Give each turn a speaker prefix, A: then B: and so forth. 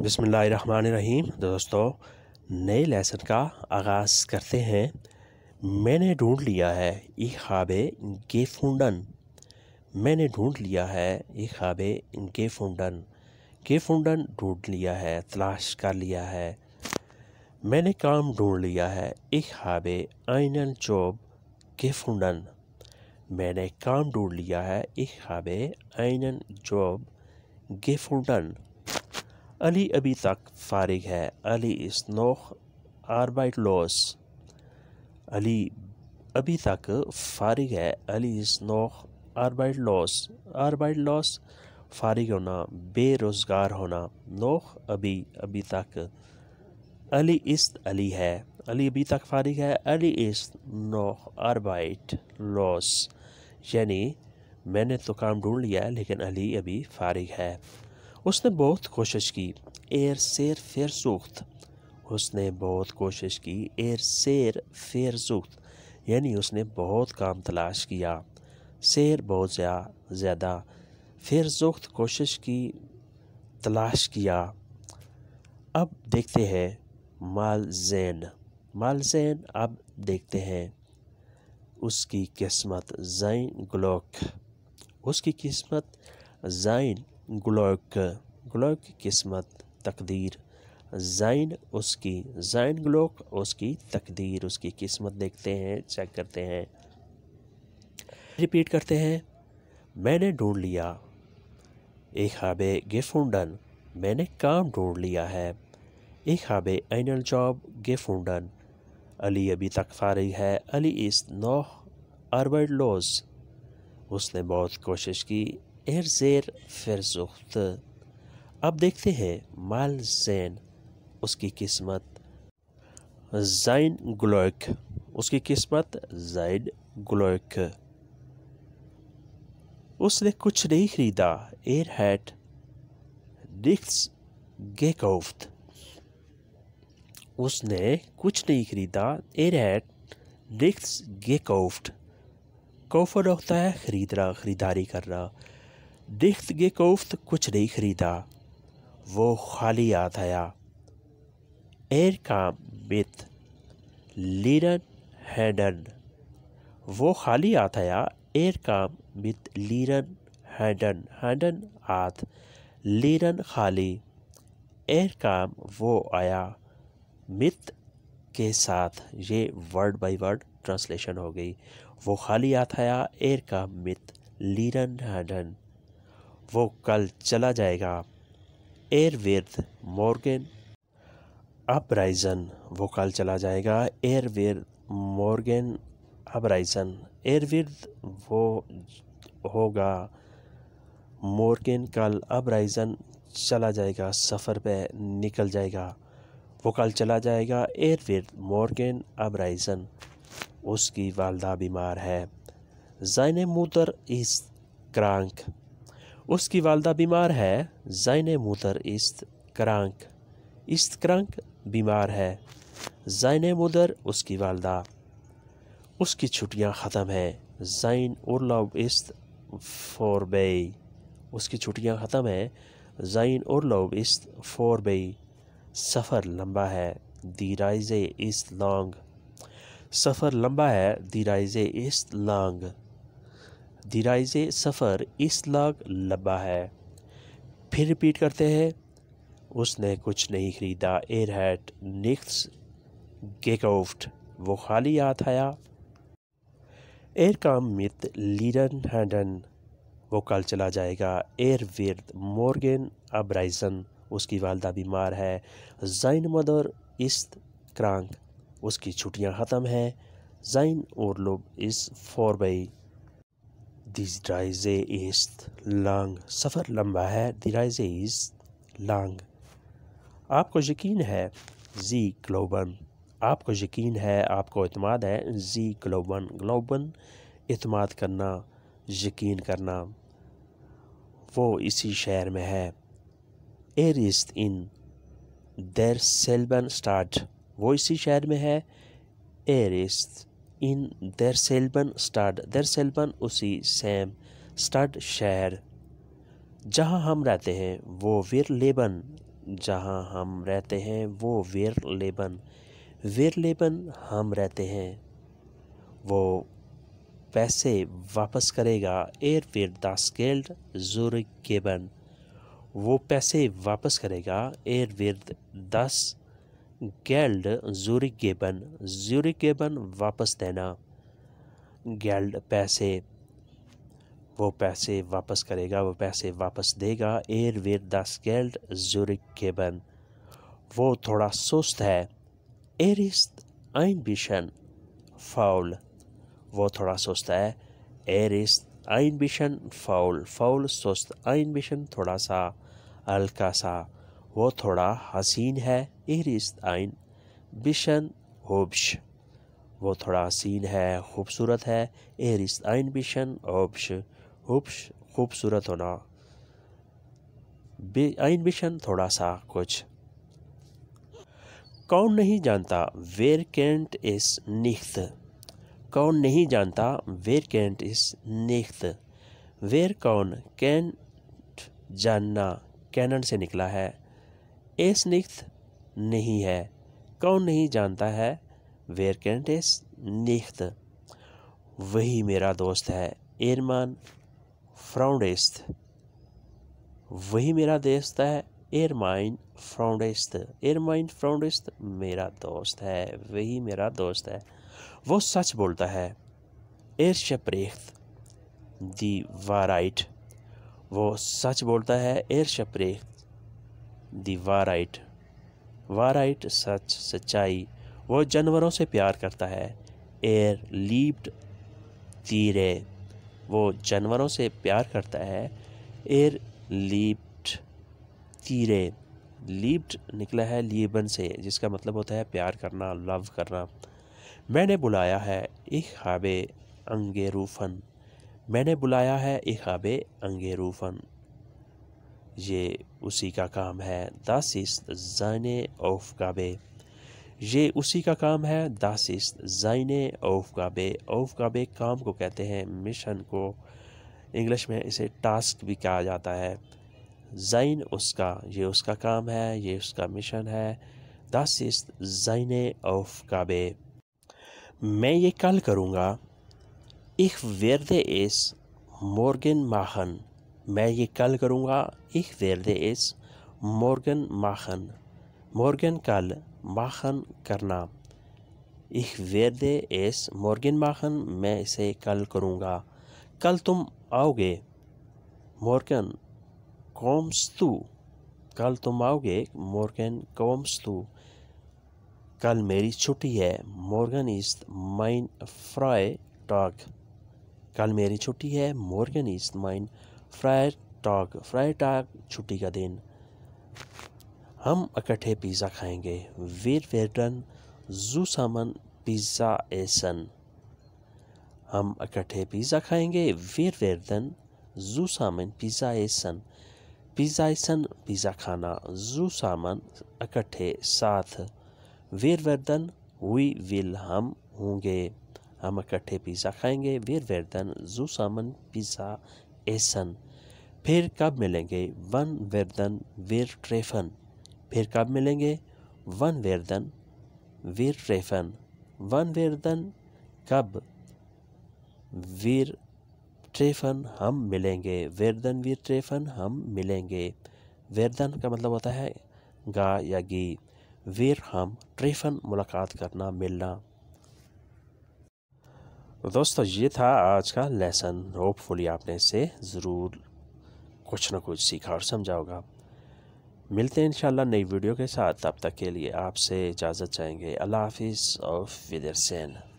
A: बिसमीम दोस्तों नए लेसन का आगाज़ करते हैं मैंने ढूंढ लिया है ये गे फूडन मैंने ढूंढ लिया है गे फूडन गे फूडन ढूंढ लिया है तलाश कर लिया है मैंने काम ढूंढ लिया है ये ख्वाब चौब चोब फूडन मैंने काम ढूंढ लिया है ये ख्वाब आइनल गे फूडन अली अभी तक फारिग है अली इस नोख आरबाइट लोस अली अभी तक फारिग है अली इस नोख आरबाइट लॉस आरबाइट लॉस फारिग होना बेरोज़गार होना नोख अभी अभी तक अली इस अली है अली अभी तक फारिग है अली इस नोख आरबाइट लॉस यानी मैंने तो काम ढूंढ लिया है लेकिन अली अभी फारिग है उसने बहुत कोशिश की एर शेर फिर सूख्त उसने बहुत कोशिश की एर शेर फिर सूख्त यानी उसने बहुत काम तलाश किया शेर बहुत ज़्यादा फिर जुख्त कोशिश की तलाश किया अब देखते हैं माल जैन अब देखते हैं उसकी किस्मत जैन ग्लोक उसकी किस्मत जैन ग्लोक ग्लोक की किस्मत तकदीर जाइन उसकी जाइन ग्लोक उसकी तकदीर उसकी किस्मत देखते हैं चेक करते हैं रिपीट करते हैं मैंने ढूंढ लिया एक हाबे गेफुंडन मैंने काम ढूंढ लिया है एक हाबे एनल जॉब गेफुंडन अली अभी तक फारिग है अली इस नौ अरबर्ड लॉस उसने बहुत कोशिश की एरजेर फिरजुख्त अब देखते हैं माल जैन उसकी किस्मत जैन ग्लोक उसकी किस्मत जैन ग्लोक उसने कुछ नहीं खरीदा एयर हैट डिक्स गेकोफ्त उसने कुछ नहीं खरीदा एयर हैट डिक्स गेकोफ्ट कोफर होता है खरीदना खरीदारी करना के कोफ्त तो कुछ नहीं खरीदा वो खाली याद आया एर काम मिथ लीरन हैडन वो खाली याद आया एर काम मिथ लीरन हैडन हैडन आत लीरन खाली एर काम वो आया मित के साथ ये वर्ड बाय वर्ड ट्रांसलेशन हो गई वो खाली याद आया एर काम मित लीरन हैडन वो कल चला जाएगा एयरवेद मॉर्गन अपराइजन वो कल चला जाएगा एयरवेद मॉर्गन अपराइजन एयरवेद वो होगा मॉर्गन कल अपराइजन चला जाएगा सफ़र पे निकल जाएगा वो कल चला जाएगा एयरवेद मॉर्गन अपराइजन उसकी वालदा बीमार है जैन मुतर इस क्रांक उसकी वालदा बीमार है जैन मुदर इस्त क्रांक इस्त क्रांक बीमार है जैन मुदर उसकी वालदा उसकी छुट्टियां ख़त्म है जैन उर्लव इस्त फोरबे उसकी छुट्टियां ख़त्म है जैन उर्लव इस्त फोरबे सफ़र लंबा है दी राइजे इस्त लॉन्ग सफ़र लंबा है दी राइजे इस्त लॉन्ग दिराइज सफ़र इस लाख लब्बा है फिर रिपीट करते हैं उसने कुछ नहीं ख़रीदा एयर हैट निक्स गेकोफ्ट वो खाली हाथ आया एयर काम मित लीडन हैंडन वो कल चला जाएगा एयर विर्द मॉर्गन अब्राइजन उसकी वालदा बीमार है जाइन मदर इस्त क्रांक उसकी छुट्टियां ख़त्म हैं जाइन और लोब इस फोरबई दिस राइजे इस लॉन्ग सफ़र लंबा है द राइजे इज़ लॉन्ग आपको यकीन है जी ग्लोबन आपको यकीन है आपको अतमाद है जी ग्लोबन ग्लोबन अतमाद करना यकीन करना वो इसी शहर में है ए रिस्त इन देर सेलबन स्टार्ट वो इसी शहर में है ए रिस्त इन देर सेल्बन स्टार्ट देर सेल्बन उसी सेम स्टार्ट शहर जहाँ हम रहते हैं वो वीर लेबन जहाँ हम रहते हैं वो वीर लेबन वीर लेबन हम रहते हैं वो पैसे वापस करेगा एयरवेयर दास गेल्ड जूर केबन वो पैसे वापस करेगा एयरवेयर दस गैल्ड जूरी गेबन जूरी गेबन वापस देना गैल्ड पैसे वो पैसे वापस करेगा वो पैसे वापस देगा एयर वेर दस गैल्ड जूरी गेबन वो थोड़ा सुस्त है आइन आइनबिशन फाउल वो थोड़ा सुस्त है आइन आइनबिशन फाउल फाउल सुस्त आइनबिशन थोड़ा सा हल्का सा वो थोड़ा हसीन है Er ist आइन बिशन होब्श वो थोड़ा हसीन है खूबसूरत है ए रिस्त आइन बिशन होब्श होब्श खूबसूरत होना आइन बिशन थोड़ा सा कुछ कौन नहीं जानता वेर कैंट इस निख्त कौन नहीं जानता वेर कैंट इस निख्त वेर कौन कैंट जानना कैनन से निकला है एस निख्त नहीं है कौन नहीं जानता है वेर कैंट इस निख्त वही मेरा दोस्त है एरमान फ्राउंडेस्त वही मेरा दोस्त है एयरमाइन फ्राउंडेस्त एयरमाइन फ्राउंडेस्त मेरा दोस्त है वही मेरा दोस्त है वो सच बोलता है एयर शप्रेख्त दी वाराइट वो सच बोलता है एयर शप्रेख्त दी वाराइट वाराइट सच सच्चाई वो जानवरों से प्यार करता है एयर लीप्ड तीरे वो जानवरों से प्यार करता है एयर लीप्ड तीरे लीप्ड निकला है लीबन से जिसका मतलब होता है प्यार करना लव करना मैंने बुलाया है हाबे अंगेरूफन मैंने बुलाया है हाबे अंगेरूफन ये उसी का काम है das जैन ओफ काबे ये उसी का काम है das ist seine Aufgabe Aufgabe काम को कहते हैं मिशन को इंग्लिश में इसे टास्क भी कहा जाता है जैन उसका ये उसका काम है ये उसका मिशन है दस इस जैन ऑफ काबे मैं ये कल करूँगा इख वेरदे इस मोर्गन माहन मैं ये कल करूँगा इख वेर दे इस मॉर्गन माखन मॉर्गन कल माखन करना इख वेर दे इस मॉर्गन माखन मैं इसे कल करूँगा कल तुम आओगे मोरगन मॉर्गन कौमस्तु कल तुम आओगे मोरगन मॉर्गन कौमस्तु कल मेरी छुट्टी है मॉर्गन इज माइन फ्राई टॉक कल मेरी छुट्टी है मॉर्गन इज माइन फ्राइटाग फ्राइटाग छुट्टी का दिन हम इकट्ठे पिज़्ज़ा खाएंगे वीर वेटन जू सामन पिज़्ज़ा एसन हम इकट्ठे पिज़्ज़ा खाएंगे वीर वेरदन जू सामन पिज़्ज़ा एसन पिज़्ज़ा एसन पिज़्ज़ा खाना जू सामन इकट्ठे साथ वेर वेरदन वी विल हम होंगे हम इकट्ठे पिज़्ज़ा खाएंगे वीर वेरदन जू सामन पिज़्ज़ा एसन फिर कब मिलेंगे वन वेरदन वीर ट्रेफन फिर कब मिलेंगे वन वेरदन वीर ट्रेफन वन वेरदन कब वीर ट्रेफन हम मिलेंगे वेरदन वीर ट्रेफन हम मिलेंगे वेरदन का मतलब होता है गा या गी वीर हम ट्रेफन मुलाकात करना मिलना तो दोस्तों ये था आज का लेसन होपफुली आपने इसे ज़रूर कुछ ना कुछ सीखा और समझा होगा मिलते हैं इंशाल्लाह नई वीडियो के साथ तब तक के लिए आपसे इजाज़त चाहेंगे अल्लाह हाफिज़ और फिदरसैन